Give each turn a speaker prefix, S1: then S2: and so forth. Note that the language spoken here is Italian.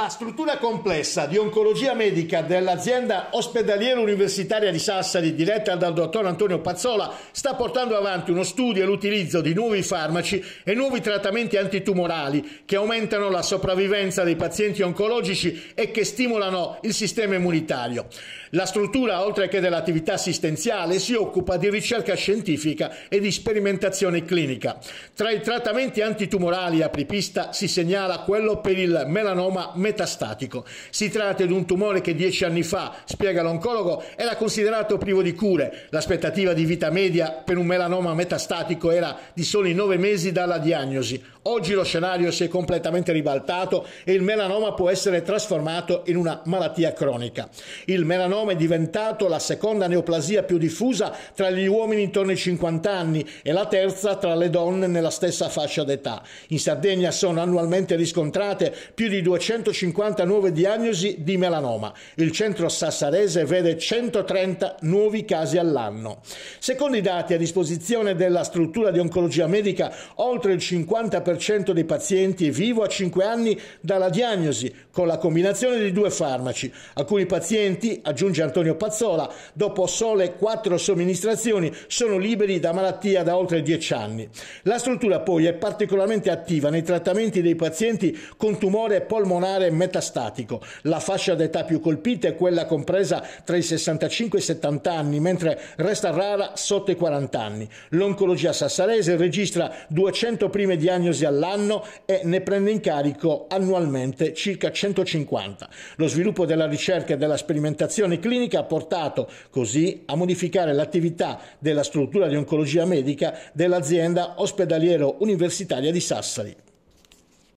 S1: La struttura complessa di oncologia medica dell'azienda ospedaliera universitaria di Sassari, diretta dal dottor Antonio Pazzola, sta portando avanti uno studio e l'utilizzo di nuovi farmaci e nuovi trattamenti antitumorali che aumentano la sopravvivenza dei pazienti oncologici e che stimolano il sistema immunitario. La struttura, oltre che dell'attività assistenziale, si occupa di ricerca scientifica e di sperimentazione clinica. Tra i trattamenti antitumorali a pripista si segnala quello per il melanoma medico metastatico. Si tratta di un tumore che dieci anni fa, spiega l'oncologo, era considerato privo di cure. L'aspettativa di vita media per un melanoma metastatico era di soli nove mesi dalla diagnosi. Oggi lo scenario si è completamente ribaltato e il melanoma può essere trasformato in una malattia cronica. Il melanoma è diventato la seconda neoplasia più diffusa tra gli uomini intorno ai 50 anni e la terza tra le donne nella stessa fascia d'età. In Sardegna sono annualmente riscontrate più di 250 nuove diagnosi di melanoma. Il centro sassarese vede 130 nuovi casi all'anno. Secondo i dati a disposizione della struttura di oncologia medica, oltre il 50% 40% dei pazienti è vivo a 5 anni dalla diagnosi con la combinazione di due farmaci. Alcuni pazienti, aggiunge Antonio Pazzola, dopo sole 4 somministrazioni sono liberi da malattia da oltre 10 anni. La struttura poi è particolarmente attiva nei trattamenti dei pazienti con tumore polmonare metastatico. La fascia d'età più colpita è quella compresa tra i 65 e i 70 anni, mentre resta rara sotto i 40 anni. L'oncologia sassarese registra 200 prime diagnosi all'anno e ne prende in carico annualmente circa 150. Lo sviluppo della ricerca e della sperimentazione clinica ha portato così a modificare l'attività della struttura di oncologia medica dell'azienda ospedaliero universitaria di Sassari.